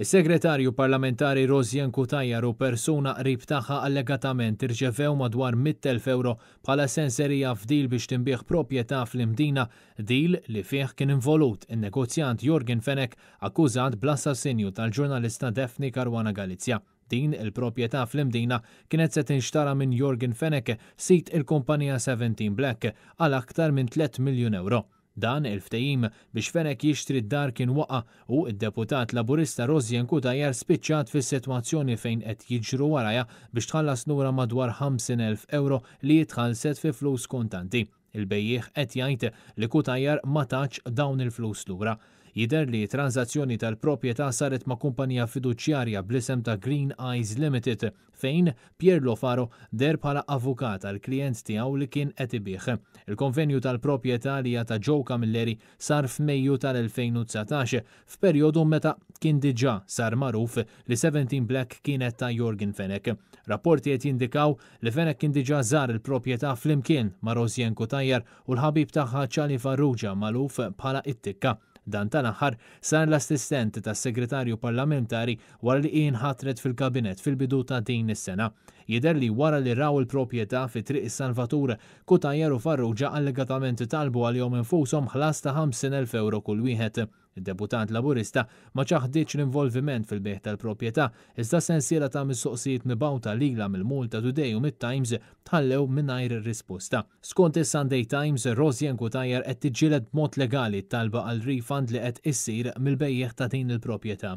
Is-segretarju parlamentari Rozjen Kutajjar u persuna qrib tagħha allegatament irġevew madwar 100.000 euro bħala senserija f'dil biex timbieħ proprjetà fl-imdina dil li fih kien involut in-negozjant Jorgen Fenek akkużat bl-assassinju tal-ġurnalista Defni Karwana Galizja. Din il-propieta fl-imdina kienet se tinxtara minn Jorgen Feneke sit il-kumpanija 17 Black għal aktar minn 3 miljon euro. Dan il ftajim biex Fenek jixtri d-dar kien waqa u id-deputat laburista Rozjen Kutajer spiċċat fis situazzjoni fejn qed jiġru waraja biex tħallas nura madwar 50.000 euro li jitħallset fi flus kontanti. Il-bejjieħ qed jgħid li Kutajer ma taċ dawn il-flus lura jider li tranzazzjoni tal-propieta saret ma' kumpanija fiduċjarja blisem ta' Green Eyes Limited fejn Pier Lofaro der bħala avukat għal klient tiegħu li kien qed ibih. Il-konvenju tal-propieta li ta' Joe Camilleri sar f'Mejju tal-2019 f'perjodu meta kien diġà sar magħruf li 17 Black kienet ta' Jorgen Fenek. Rapporti qed jindikaw li Fenek kien diġà żar il-propieta flimkien ma' Rozjenko Tajjar u l-ħabib tagħha ċali Farrugia magħruf bħala it-tikka. Dan tal-aħħar sar l assistent tas-segretarju parlamentari wara li inħatret fil-kabinet fil-bidu ta' din is-sena. Jider li wara li raw il-proprjetà fi triq is-Salvatur Kutajer u Farrugia allegatament talbu għal-jom infushom ħlas ta' 50.000 euro kull wieħed il deputat laburista ma ċaħdiċ l-involviment fil-beħ tal-propieta, iżda sensiela ta' mis-soqsijiet mibawta lila mill-multa Today u mit times tħallew minnajr risposta. Skont is-Sunday Times, Rosjen Kutajer qed tiġġieled mod legali talba għal refund li qed issir mill-bejjeħ ta' din il-propieta.